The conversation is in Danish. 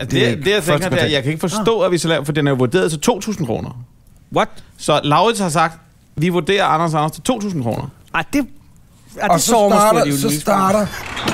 det, det, det, jeg tænker, det er, jeg kan ikke forstå, ah. at vi så laver, for den er jo vurderet til 2.000 kroner. What? Så Laurits har sagt, vi vurderer Anders Anders til 2.000 kroner. Ej, det, Er det og så starter, så starter